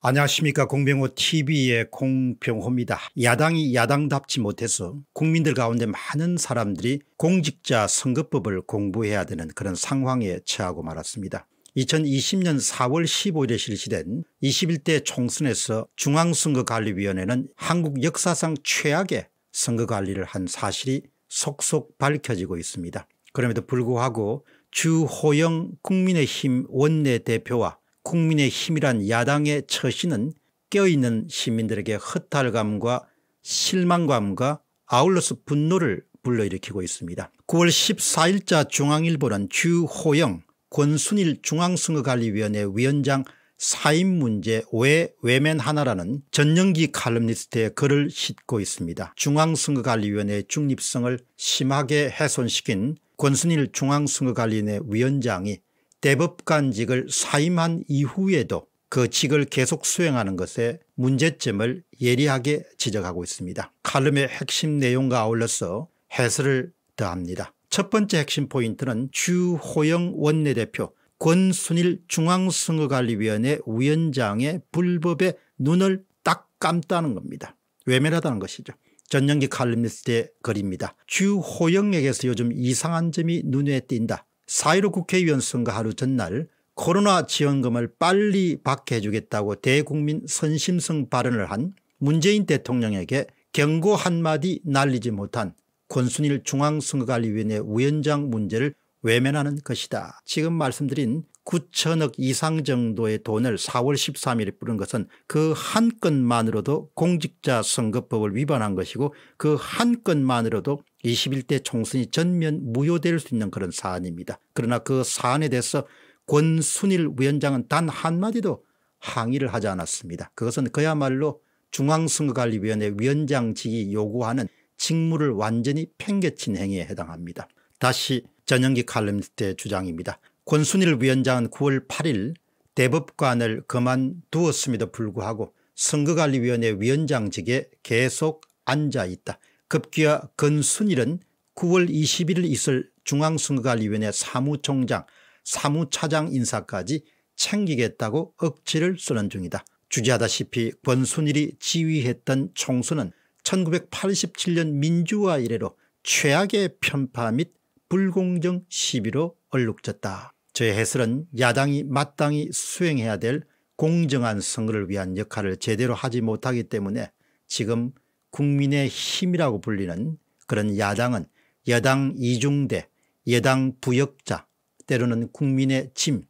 안녕하십니까 공병호 tv의 공병호입니다. 야당이 야당답지 못해서 국민들 가운데 많은 사람들이 공직자 선거법을 공부해야 되는 그런 상황에 처하고 말았습니다. 2020년 4월 15일에 실시된 21대 총선에서 중앙선거관리위원회는 한국 역사상 최악의 선거관리를 한 사실이 속속 밝혀지고 있습니다. 그럼에도 불구하고 주호영 국민의힘 원내대표와 국민의힘이란 야당의 처신은 깨어있는 시민들에게 허탈감과 실망감과 아울러서 분노를 불러일으키고 있습니다. 9월 14일자 중앙일보는 주호영 권순일 중앙선거관리위원회 위원장 사임 문제 왜 외면 하나라는 전영기 칼럼니스트의 글을 싣고 있습니다. 중앙선거관리위원회의 중립성을 심하게 훼손시킨 권순일 중앙선거관리위원회 위원장이 대법관직을 사임한 이후에도 그 직을 계속 수행하는 것에 문제점을 예리하게 지적하고 있습니다. 칼럼의 핵심 내용과 아울러서 해설을 더합니다. 첫 번째 핵심 포인트는 주호영 원내대표 권순일 중앙선거관리위원회 위원장의 불법에 눈을 딱 감다는 겁니다. 외면하다는 것이죠. 전년기 칼럼니스트의 글입니다. 주호영에게서 요즘 이상한 점이 눈에 띈다. 4.15 국회의원 선거 하루 전날 코로나 지원금을 빨리 받게 해주겠다고 대국민 선심성 발언을 한 문재인 대통령에게 경고 한마디 날리지 못한 권순일 중앙선거관리위원회 위원장 문제를 외면하는 것이다. 지금 말씀드린 9천억 이상 정도의 돈을 4월 13일에 뿌린 것은 그 한 건만으로도 공직자 선거법을 위반한 것이고 그 한 건만으로도 21대 총선이 전면 무효될 수 있는 그런 사안입니다. 그러나 그 사안에 대해서 권순일 위원장은 단 한마디도 항의를 하지 않았습니다. 그것은 그야말로 중앙선거관리위원회 위원장직이 요구하는 직무를 완전히 팽개친 행위에 해당합니다. 다시 전영기 칼럼니스트의 주장입니다. 권순일 위원장은 9월 8일 대법관을 그만두었음에도 불구하고 선거관리위원회 위원장직에 계속 앉아있다. 급기야 권순일은 9월 21일 있을 중앙선거관리위원회 사무총장 사무차장 인사까지 챙기겠다고 억지를 쓰는 중이다. 주제하다시피 권순일이 지휘했던 총수는 1987년 민주화 이래로 최악의 편파 및 불공정 시비로 얼룩졌다. 저의 해설은 야당이 마땅히 수행해야 될 공정한 선거를 위한 역할을 제대로 하지 못하기 때문에 지금 국민의 힘이라고 불리는 그런 야당은 여당 이중대 여당 부역자 때로는 국민의 짐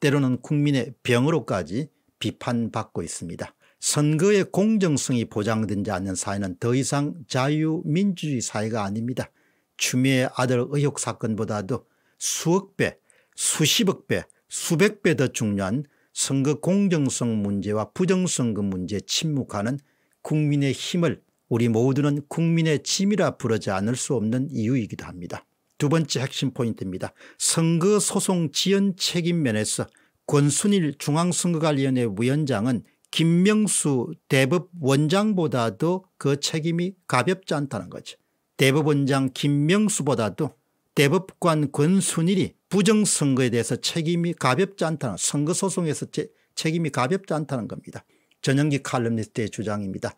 때로는 국민의 병으로까지 비판받고 있습니다. 선거의 공정성이 보장되지 않는 사회는 더 이상 자유민주주의 사회가 아닙니다. 추미애 아들 의혹 사건보다도 수억 배 수십억 배 수백 배 더 중요한 선거 공정성 문제와 부정선거 문제에 침묵하는 국민의 힘을 우리 모두는 국민의 짐이라 부르지 않을 수 없는 이유이기도 합니다. 두 번째 핵심 포인트입니다. 선거 소송 지연 책임 면에서 권순일 중앙선거관리위원회 위원장은 김명수 대법원장보다도 그 책임이 가볍지 않다는 거죠. 대법원장 김명수보다도 대법관 권순일이 부정선거에 대해서 책임이 가볍지 않다는 선거소송에서 책임이 가볍지 않다는 겁니다. 전형기 칼럼니스트의 주장입니다.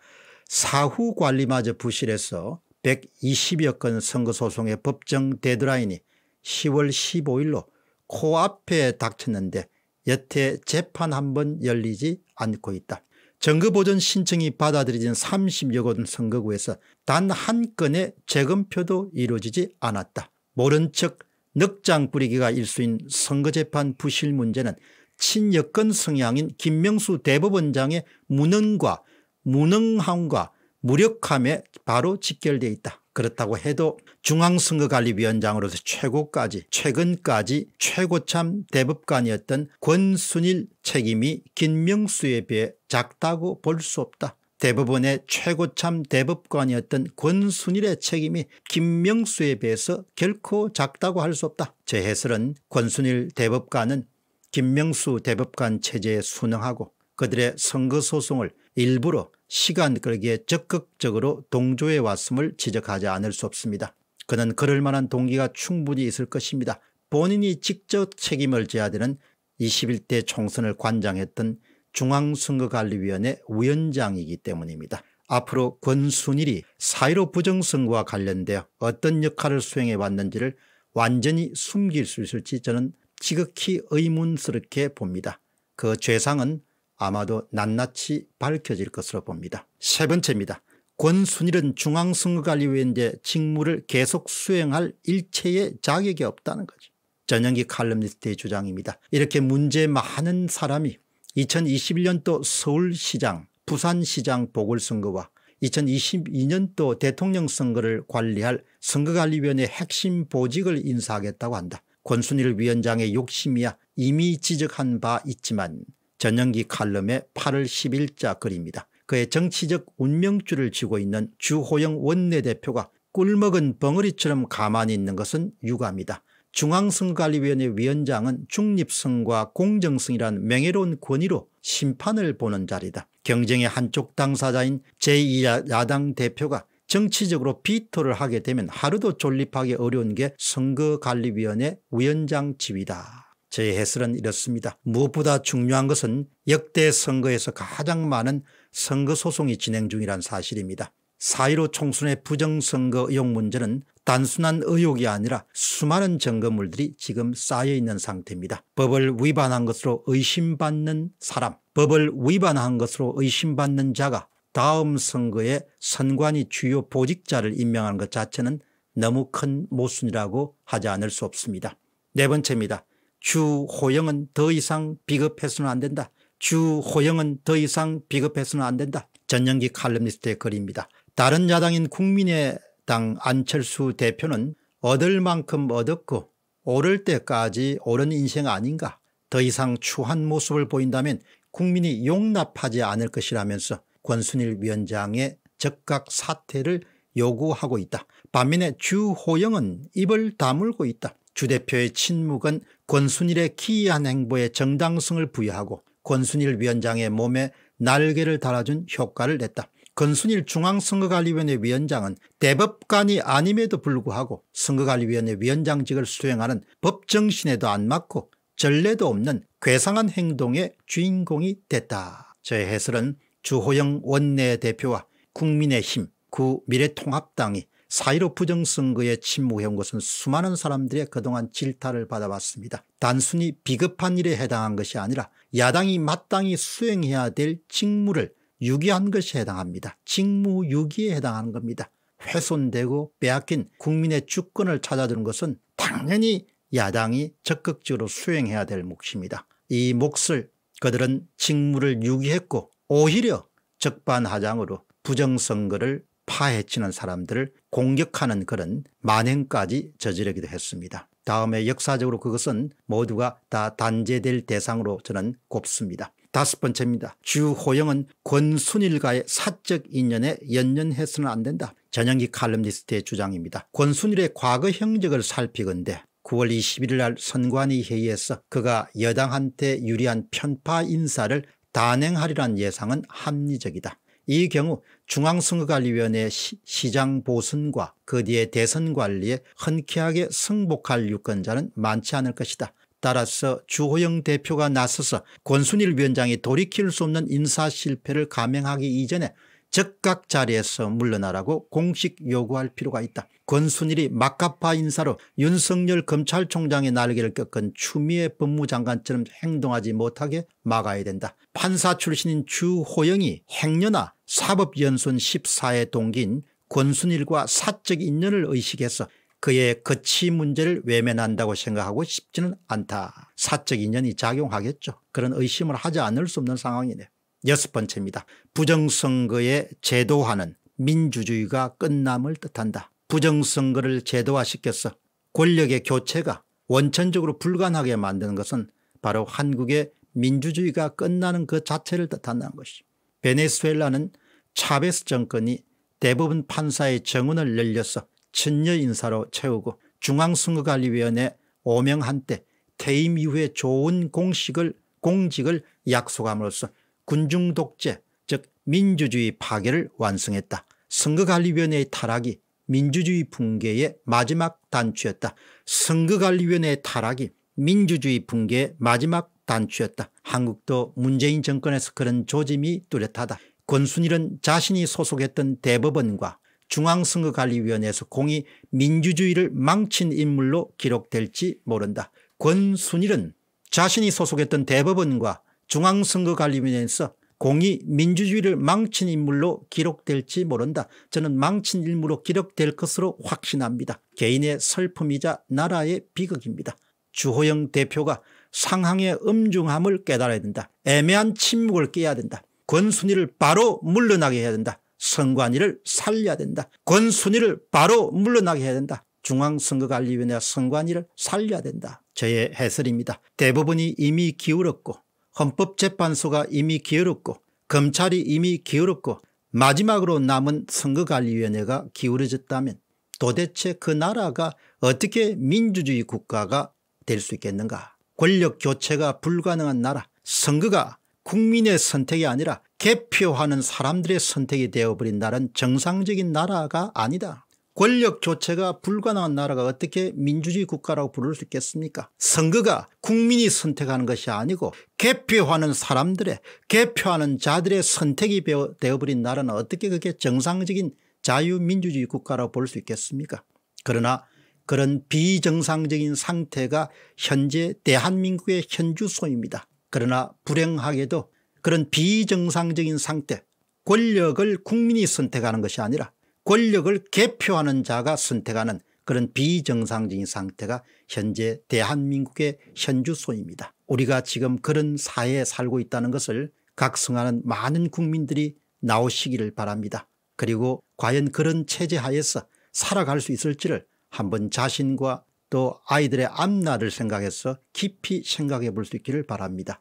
사후 관리마저 부실해서 120여 건 선거소송의 법정 데드라인이 10월 15일로 코앞에 닥쳤는데 여태 재판 한 번 열리지 않고 있다. 정거보전 신청이 받아들여진 30여 건 선거구에서 단 한 건의 재검표도 이루어지지 않았다. 모른 척 늑장 부리기가 일수인 선거재판 부실 문제는 친여권 성향인 김명수 대법원장의 무능과 무능함과 무력함에 바로 직결되어 있다. 그렇다고 해도 중앙선거관리위원장으로서 최고까지 최근까지 최고참 대법관이었던 권순일 책임이 김명수에 비해 작다고 볼 수 없다. 대법원의 최고참 대법관이었던 권순일의 책임이 김명수에 비해서 결코 작다고 할 수 없다. 제 해설은 권순일 대법관은 김명수 대법관 체제에 순응하고 그들의 선거소송을 일부러 시간 끌기에 적극적으로 동조해 왔음을 지적하지 않을 수 없습니다. 그는 그럴 만한 동기가 충분히 있을 것입니다. 본인이 직접 책임을 져야 되는 21대 총선을 관장했던 중앙선거관리위원회 위원장이기 때문입니다. 앞으로 권순일이 사회로 부정선거와 관련되어 어떤 역할을 수행해 왔는지를 완전히 숨길 수 있을지 저는 지극히 의문스럽게 봅니다. 그 죄상은 아마도 낱낱이 밝혀질 것으로 봅니다. 세 번째입니다. 권순일은 중앙선거관리위원회 직무를 계속 수행할 일체의 자격이 없다는 거죠. 전영기 칼럼니스트의 주장입니다. 이렇게 문제 많은 사람이 2021년도 서울시장 부산시장 보궐선거와 2022년도 대통령 선거를 관리할 선거관리위원회 핵심 보직을 인사하겠다고 한다. 권순일 위원장의 욕심이야 이미 지적한 바 있지만 전영기 칼럼의 8월 10일자 글입니다. 그의 정치적 운명줄을 쥐고 있는 주호영 원내대표가 꿀먹은 벙어리처럼 가만히 있는 것은 유감이다. 중앙선관위원회 리 위원장은 중립성과 공정성이란 명예로운 권위로 심판을 보는 자리다. 경쟁의 한쪽 당사자인 제2야당 대표가 정치적으로 비토를 하게 되면 하루도 존립하기 어려운 게 선거관리위원회 위원장 지위다. 제 해설은 이렇습니다. 무엇보다 중요한 것은 역대 선거에서 가장 많은 선거소송이 진행 중이란 사실입니다. 사1로 총선의 부정선거 의혹 문제는 단순한 의혹이 아니라 수많은 증거물들이 지금 쌓여있는 상태입니다. 법을 위반한 것으로 의심받는 사람 법을 위반한 것으로 의심받는 자가 다음 선거에 선관위 주요 보직자를 임명하는 것 자체는 너무 큰 모순이라고 하지 않을 수 없습니다. 네 번째입니다. 주호영은 더 이상 비겁해서는 안 된다. 주호영은 더 이상 비겁해서는 안 된다. 전영기 칼럼니스트의 글입니다. 다른 야당인 국민의당 안철수 대표는 얻을 만큼 얻었고 오를 때까지 오른 인생 아닌가 더 이상 추한 모습을 보인다면 국민이 용납하지 않을 것이라면서 권순일 위원장의 적각 사퇴를 요구하고 있다. 반면에 주호영은 입을 다물고 있다. 주 대표의 침묵은 권순일의 기이한 행보에 정당성을 부여하고 권순일 위원장의 몸에 날개를 달아준 효과를 냈다. 건순일 중앙선거관리위원회 위원장은 대법관이 아님에도 불구하고 선거관리위원회 위원장직을 수행하는 법정신에도 안 맞고 전례도 없는 괴상한 행동의 주인공이 됐다. 저의 해설은 주호영 원내대표와 국민의힘 구 미래통합당이 사이로 부정선거에 침묵해온 것은 수많은 사람들의 그동안 질타를 받아왔습니다. 단순히 비급한 일에 해당한 것이 아니라 야당이 마땅히 수행해야 될 직무를 유기한 것에 해당합니다. 직무유기에 해당하는 겁니다. 훼손되고 빼앗긴 국민의 주권을 찾아드는 것은 당연히 야당이 적극적으로 수행해야 될 몫입니다. 이 몫을 그들은 직무를 유기했고 오히려 적반하장으로 부정선거를 파헤치는 사람들을 공격하는 그런 만행까지 저지르기도 했습니다. 다음에 역사적으로 그것은 모두가 다 단죄될 대상으로 저는 곱습니다. 다섯 번째입니다. 주호영은 권순일과의 사적 인연에 연연해서는 안 된다. 전영기 칼럼니스트의 주장입니다. 권순일의 과거 형적을살피건데 9월 21일 날 선관위 회의에서 그가 여당한테 유리한 편파 인사를 단행하리란 예상은 합리적이다. 이 경우 중앙선거관리위원회 시장 보선과 그 뒤에 대선 관리에 흔쾌하게 승복할 유권자는 많지 않을 것이다. 따라서 주호영 대표가 나서서 권순일 위원장이 돌이킬 수 없는 인사 실패를 감행하기 이전에 즉각 자리에서 물러나라고 공식 요구할 필요가 있다. 권순일이 막가파 인사로 윤석열 검찰총장의 날개를 꺾은 추미애 법무장관처럼 행동하지 못하게 막아야 된다. 판사 출신인 주호영이 행여나 사법연순 14의 동기인 권순일과 사적 인연을 의식해서 그의 거치 문제를 외면한다고 생각하고 싶지는 않다. 사적 인연이 작용하겠죠. 그런 의심을 하지 않을 수 없는 상황이네요. 여섯 번째입니다. 부정선거에 제도화는 민주주의가 끝남을 뜻한다. 부정선거를 제도화시켜서 권력의 교체가 원천적으로 불가능하게 만드는 것은 바로 한국의 민주주의가 끝나는 그 자체를 뜻한다는 것이 베네수엘라는 차베스 정권이 대부분 판사의 정원을 늘려서 친녀 인사로 채우고 중앙선거관리위원회 오명 한때 퇴임 이후에 좋은 공식을 공직을 약속함으로써 군중독재 즉 민주주의 파괴를 완성했다. 선거관리위원회의 타락이 민주주의 붕괴의 마지막 단추였다. 선거관리위원회의 타락이 민주주의 붕괴의 마지막 단추였다. 한국도 문재인 정권에서 그런 조짐이 뚜렷하다. 권순일은 자신이 소속했던 대법원과 중앙선거관리위원회에서 공이 민주주의를 망친 인물로 기록될지 모른다. 권순일은 자신이 소속했던 대법원과 중앙선거관리위원회에서 공이 민주주의를 망친 인물로 기록될지 모른다. 저는 망친 인물로 기록될 것으로 확신합니다. 개인의 슬픔이자 나라의 비극입니다. 주호영 대표가 상황의 엄중함을 깨달아야 된다. 애매한 침묵을 깨야 된다. 권순일을 바로 물러나게 해야 된다. 선관위를 살려야 된다. 권순위를 바로 물러나게 해야 된다. 중앙선거관리위원회 와 선관위를 살려야 된다. 저의 해설입니다. 대부분이 이미 기울었고 헌법재판소가 이미 기울었고 검찰이 이미 기울었고 마지막으로 남은 선거관리위원회가 기울어졌다면 도대체 그 나라가 어떻게 민주주의 국가가 될 수 있겠는가. 권력 교체가 불가능한 나라 선거가 국민의 선택이 아니라 개표하는 사람들의 선택이 되어버린나라는 정상적인 나라가 아니다. 권력 교체가 불가능한 나라가 어떻게 민주주의 국가라고 부를 수 있겠습니까 선거가 국민이 선택하는 것이 아니고 개표하는 사람들의 개표하는 자들의 선택이 되어버린 나라는 어떻게 그게 정상적인 자유민주주의 국가라고 볼 수 있겠습니까 그러나 그런 비정상적인 상태가 현재 대한민국의 현주소입니다. 그러나 불행하게도 그런 비정상적인 상태 권력을 국민이 선택하는 것이 아니라 권력을 개표하는 자가 선택하는 그런 비정상적인 상태가 현재 대한민국의 현주소입니다. 우리가 지금 그런 사회에 살고 있다는 것을 각성하는 많은 국민들이 나오시기를 바랍니다. 그리고 과연 그런 체제 하에서 살아갈 수 있을지를 한번 자신과 또 아이들의 앞날을 생각해서 깊이 생각해 볼 수 있기를 바랍니다.